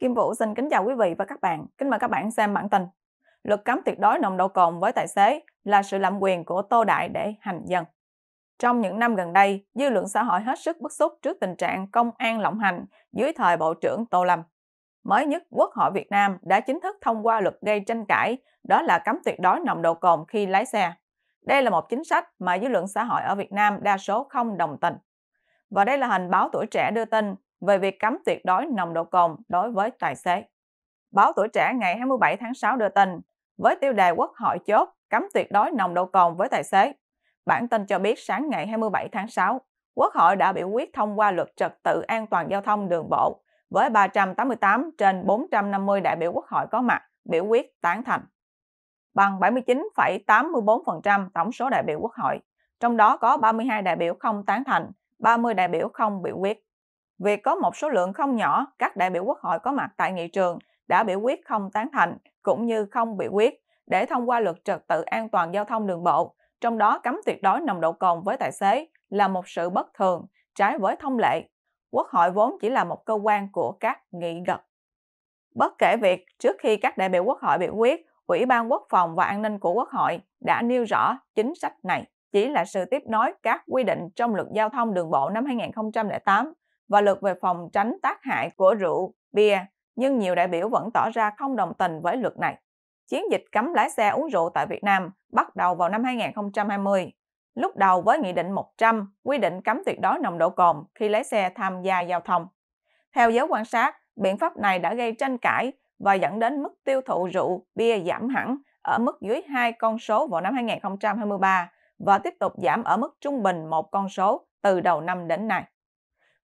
Kim Vũ xin kính chào quý vị và các bạn. Kính mời các bạn xem bản tin. Luật cấm tuyệt đối nồng độ cồn với tài xế là sự lạm quyền của Tô Đại để hành dân. Trong những năm gần đây, dư luận xã hội hết sức bức xúc trước tình trạng công an lộng hành dưới thời Bộ trưởng Tô Lâm. Mới nhất, Quốc hội Việt Nam đã chính thức thông qua luật gây tranh cãi, đó là cấm tuyệt đối nồng độ cồn khi lái xe. Đây là một chính sách mà dư luận xã hội ở Việt Nam đa số không đồng tình. Và đây là hình báo tuổi trẻ đưa tin về việc cấm tuyệt đối nồng độ cồn đối với tài xế. Báo Tuổi Trẻ ngày 27 tháng 6 đưa tin, với tiêu đề Quốc hội chốt cấm tuyệt đối nồng độ cồn với tài xế. Bản tin cho biết sáng ngày 27 tháng 6, Quốc hội đã biểu quyết thông qua luật trật tự an toàn giao thông đường bộ với 388 trên 450 đại biểu Quốc hội có mặt biểu quyết tán thành, bằng 79,84% tổng số đại biểu Quốc hội, trong đó có 32 đại biểu không tán thành, 30 đại biểu không biểu quyết. Việc có một số lượng không nhỏ các đại biểu quốc hội có mặt tại nghị trường đã biểu quyết không tán thành cũng như không biểu quyết để thông qua luật trật tự an toàn giao thông đường bộ, trong đó cấm tuyệt đối nồng độ cồn với tài xế là một sự bất thường, trái với thông lệ. Quốc hội vốn chỉ là một cơ quan của các nghị gật. Bất kể việc trước khi các đại biểu quốc hội biểu quyết, Ủy ban Quốc phòng và An ninh của Quốc hội đã nêu rõ chính sách này chỉ là sự tiếp nối các quy định trong luật giao thông đường bộ năm 2008 và luật về phòng tránh tác hại của rượu, bia, nhưng nhiều đại biểu vẫn tỏ ra không đồng tình với luật này. Chiến dịch cấm lái xe uống rượu tại Việt Nam bắt đầu vào năm 2020, lúc đầu với Nghị định 100 quy định cấm tuyệt đối nồng độ cồn khi lái xe tham gia giao thông. Theo giới quan sát, biện pháp này đã gây tranh cãi và dẫn đến mức tiêu thụ rượu, bia giảm hẳn ở mức dưới hai con số vào năm 2023 và tiếp tục giảm ở mức trung bình một con số từ đầu năm đến nay.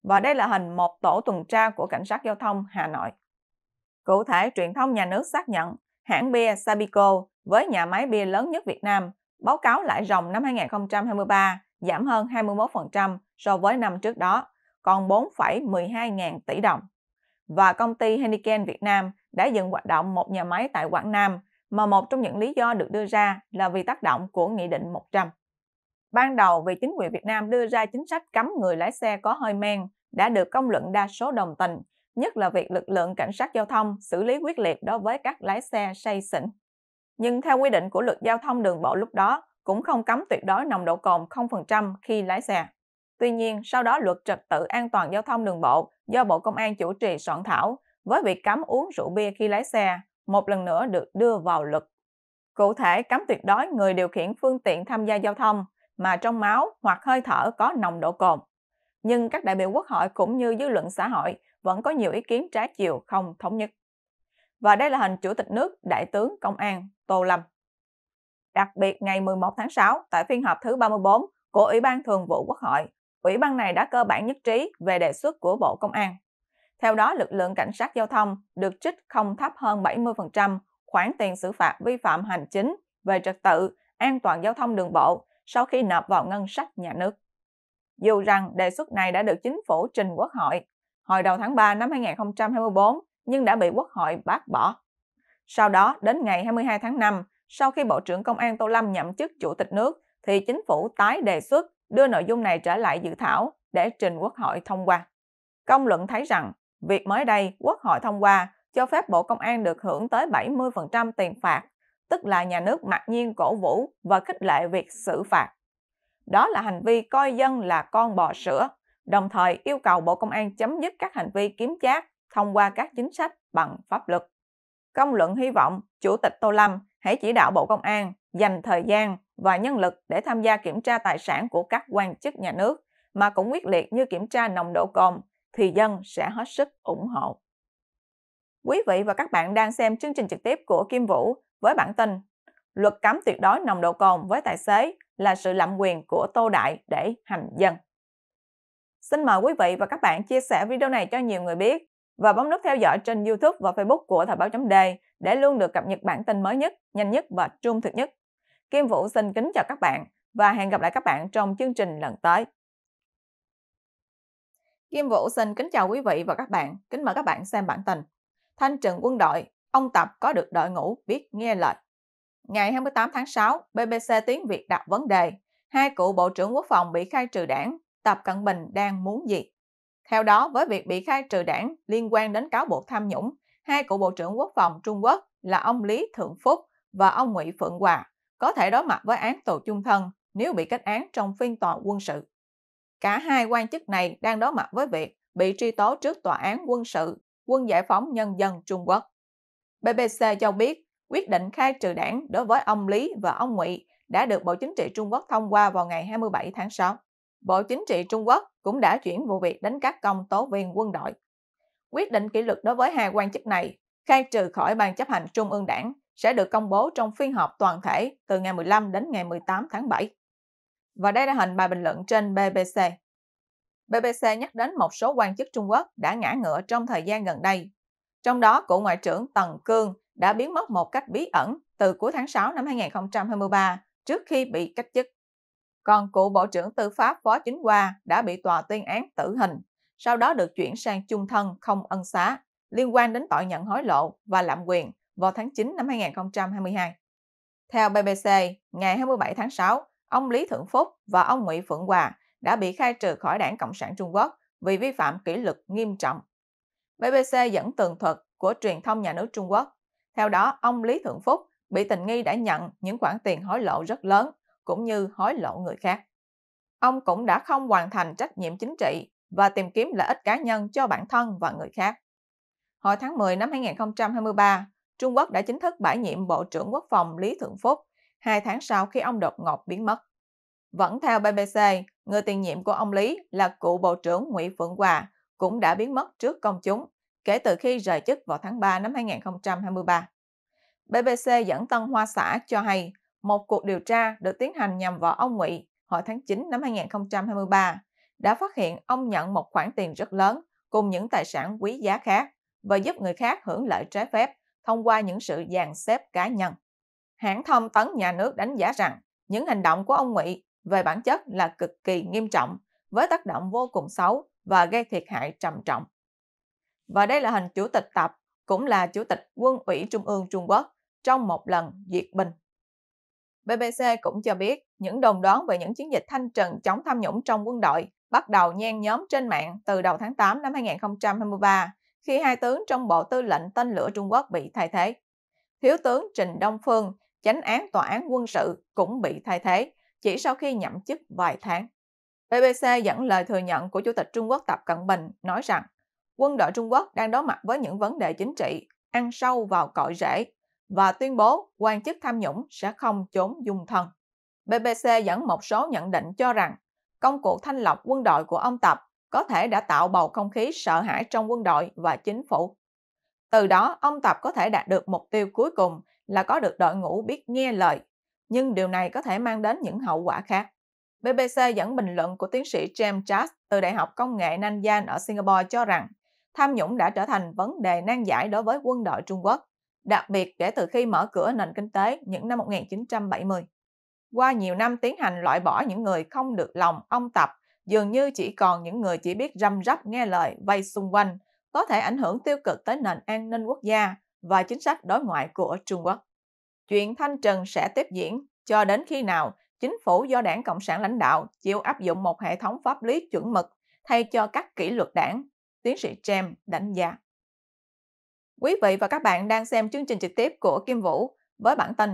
Và đây là hình một tổ tuần tra của Cảnh sát Giao thông Hà Nội. Cụ thể, truyền thông nhà nước xác nhận hãng bia Sabico với nhà máy bia lớn nhất Việt Nam báo cáo lãi ròng năm 2023 giảm hơn 21% so với năm trước đó, còn 4,12 ngàn tỷ đồng. Và công ty Heineken Việt Nam đã dừng hoạt động một nhà máy tại Quảng Nam mà một trong những lý do được đưa ra là vì tác động của Nghị định 100. Ban đầu vì chính quyền Việt Nam đưa ra chính sách cấm người lái xe có hơi men đã được công luận đa số đồng tình, nhất là việc lực lượng cảnh sát giao thông xử lý quyết liệt đối với các lái xe say xỉn. Nhưng theo quy định của luật giao thông đường bộ lúc đó, cũng không cấm tuyệt đối nồng độ cồn 0% khi lái xe. Tuy nhiên, sau đó luật trật tự an toàn giao thông đường bộ do Bộ Công an chủ trì soạn thảo với việc cấm uống rượu bia khi lái xe một lần nữa được đưa vào luật. Cụ thể, cấm tuyệt đối người điều khiển phương tiện tham gia giao thông mà trong máu hoặc hơi thở có nồng độ cồn. Nhưng các đại biểu quốc hội cũng như dư luận xã hội vẫn có nhiều ý kiến trái chiều không thống nhất. Và đây là hình Chủ tịch nước Đại tướng Công an Tô Lâm. Đặc biệt ngày 11 tháng 6 tại phiên họp thứ 34 của Ủy ban Thường vụ Quốc hội, Ủy ban này đã cơ bản nhất trí về đề xuất của Bộ Công an. Theo đó, lực lượng cảnh sát giao thông được trích không thấp hơn 70% khoản tiền xử phạt vi phạm hành chính về trật tự, an toàn giao thông đường bộ sau khi nộp vào ngân sách nhà nước. Dù rằng đề xuất này đã được chính phủ trình Quốc hội hồi đầu tháng 3 năm 2024 nhưng đã bị Quốc hội bác bỏ. Sau đó, đến ngày 22 tháng 5, sau khi Bộ trưởng Công an Tô Lâm nhậm chức Chủ tịch nước, thì chính phủ tái đề xuất đưa nội dung này trở lại dự thảo để trình Quốc hội thông qua. Công luận thấy rằng, việc mới đây Quốc hội thông qua cho phép Bộ Công an được hưởng tới 70% tiền phạt tức là nhà nước mặc nhiên cổ vũ và khích lệ việc xử phạt. Đó là hành vi coi dân là con bò sữa, đồng thời yêu cầu Bộ Công an chấm dứt các hành vi kiếm chác thông qua các chính sách bằng pháp luật. Công luận hy vọng Chủ tịch Tô Lâm hãy chỉ đạo Bộ Công an dành thời gian và nhân lực để tham gia kiểm tra tài sản của các quan chức nhà nước mà cũng quyết liệt như kiểm tra nồng độ cồn thì dân sẽ hết sức ủng hộ. Quý vị và các bạn đang xem chương trình trực tiếp của Kim Vũ với bản tin, luật cấm tuyệt đối nồng độ cồn với tài xế là sự lạm quyền của Tô Đại để hành dân. Xin mời quý vị và các bạn chia sẻ video này cho nhiều người biết và bấm nút theo dõi trên YouTube và Facebook của Thời báo chấm đề để luôn được cập nhật bản tin mới nhất, nhanh nhất và trung thực nhất. Kim Vũ xin kính chào các bạn và hẹn gặp lại các bạn trong chương trình lần tới. Kim Vũ xin kính chào quý vị và các bạn, kính mời các bạn xem bản tin. Thanh trừng quân đội ông Tập có được đội ngũ biết nghe lời. Ngày 28 tháng 6, BBC Tiếng Việt đặt vấn đề hai cựu Bộ trưởng Quốc phòng bị khai trừ đảng, Tập Cận Bình đang muốn gì? Theo đó, với việc bị khai trừ đảng liên quan đến cáo buộc tham nhũng, hai cựu Bộ trưởng Quốc phòng Trung Quốc là ông Lý Thượng Phúc và ông Ngụy Phượng Hòa có thể đối mặt với án tù chung thân nếu bị kết án trong phiên tòa quân sự. Cả hai quan chức này đang đối mặt với việc bị truy tố trước Tòa án quân sự Quân Giải phóng Nhân dân Trung Quốc. BBC cho biết quyết định khai trừ đảng đối với ông Lý và ông Ngụy đã được Bộ Chính trị Trung Quốc thông qua vào ngày 27 tháng 6. Bộ Chính trị Trung Quốc cũng đã chuyển vụ việc đến các công tố viên quân đội. Quyết định kỷ luật đối với hai quan chức này khai trừ khỏi Ban chấp hành Trung ương Đảng sẽ được công bố trong phiên họp toàn thể từ ngày 15 đến ngày 18 tháng 7. Và đây là hình bài bình luận trên BBC. BBC nhắc đến một số quan chức Trung Quốc đã ngã ngựa trong thời gian gần đây trong đó, cựu Ngoại trưởng Tần Cương đã biến mất một cách bí ẩn từ cuối tháng 6 năm 2023 trước khi bị cách chức. Còn cựu Bộ trưởng Tư pháp Phó Chính Hoa đã bị tòa tuyên án tử hình, sau đó được chuyển sang chung thân không ân xá liên quan đến tội nhận hối lộ và lạm quyền vào tháng 9 năm 2022. Theo BBC, ngày 27 tháng 6, ông Lý Thượng Phúc và ông Nguyễn Phượng Hòa đã bị khai trừ khỏi Đảng Cộng sản Trung Quốc vì vi phạm kỷ luật nghiêm trọng BBC dẫn tường thuật của truyền thông nhà nước Trung Quốc. Theo đó, ông Lý Thượng Phúc bị tình nghi đã nhận những khoản tiền hối lộ rất lớn, cũng như hối lộ người khác. Ông cũng đã không hoàn thành trách nhiệm chính trị và tìm kiếm lợi ích cá nhân cho bản thân và người khác. Hồi tháng 10 năm 2023, Trung Quốc đã chính thức bãi nhiệm Bộ trưởng Quốc phòng Lý Thượng Phúc, hai tháng sau khi ông đột ngột biến mất. Vẫn theo BBC, người tiền nhiệm của ông Lý là cựu Bộ trưởng Nguyễn Phượng Hòa, cũng đã biến mất trước công chúng kể từ khi rời chức vào tháng 3 năm 2023. BBC dẫn Tân Hoa Xã cho hay một cuộc điều tra được tiến hành nhằm vào ông Ngụy hồi tháng 9 năm 2023 đã phát hiện ông nhận một khoản tiền rất lớn cùng những tài sản quý giá khác và giúp người khác hưởng lợi trái phép thông qua những sự dàn xếp cá nhân. Hãng thông tấn nhà nước đánh giá rằng những hành động của ông Ngụy về bản chất là cực kỳ nghiêm trọng với tác động vô cùng xấu và gây thiệt hại trầm trọng. Và đây là hình chủ tịch Tập, cũng là chủ tịch quân ủy Trung ương Trung Quốc trong một lần diệt binh. BBC cũng cho biết những đồn đoán về những chiến dịch thanh trừng chống tham nhũng trong quân đội bắt đầu nhen nhóm trên mạng từ đầu tháng 8 năm 2023 khi hai tướng trong Bộ Tư lệnh Tên lửa Trung Quốc bị thay thế. Thiếu tướng Trình Đông Phương, chánh án tòa án quân sự cũng bị thay thế chỉ sau khi nhậm chức vài tháng. BBC dẫn lời thừa nhận của Chủ tịch Trung Quốc Tập Cận Bình nói rằng quân đội Trung Quốc đang đối mặt với những vấn đề chính trị ăn sâu vào cội rễ và tuyên bố quan chức tham nhũng sẽ không trốn dung thân. BBC dẫn một số nhận định cho rằng công cụ thanh lọc quân đội của ông Tập có thể đã tạo bầu không khí sợ hãi trong quân đội và chính phủ. Từ đó, ông Tập có thể đạt được mục tiêu cuối cùng là có được đội ngũ biết nghe lời, nhưng điều này có thể mang đến những hậu quả khác. BBC dẫn bình luận của tiến sĩ James Chas từ Đại học Công nghệ Nanyang ở Singapore cho rằng tham nhũng đã trở thành vấn đề nan giải đối với quân đội Trung Quốc, đặc biệt kể từ khi mở cửa nền kinh tế những năm 1970. Qua nhiều năm tiến hành loại bỏ những người không được lòng ông Tập, dường như chỉ còn những người chỉ biết răm rắp nghe lời vây xung quanh, có thể ảnh hưởng tiêu cực tới nền an ninh quốc gia và chính sách đối ngoại của Trung Quốc. Chuyện thanh trần sẽ tiếp diễn cho đến khi nào chính phủ do đảng Cộng sản lãnh đạo chịu áp dụng một hệ thống pháp lý chuẩn mực thay cho các kỷ luật đảng, tiến sĩ James đánh giá. Quý vị và các bạn đang xem chương trình trực tiếp của Kim Vũ với bản tin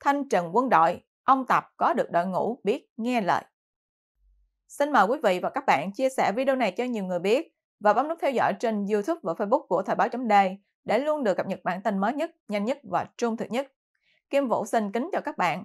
Thanh trần quân đội, ông Tập có được đội ngũ biết nghe lời. Xin mời quý vị và các bạn chia sẻ video này cho nhiều người biết và bấm nút theo dõi trên YouTube và Facebook của Thời báo chấm đề để luôn được cập nhật bản tin mới nhất, nhanh nhất và trung thực nhất. Kim Vũ xin kính chào các bạn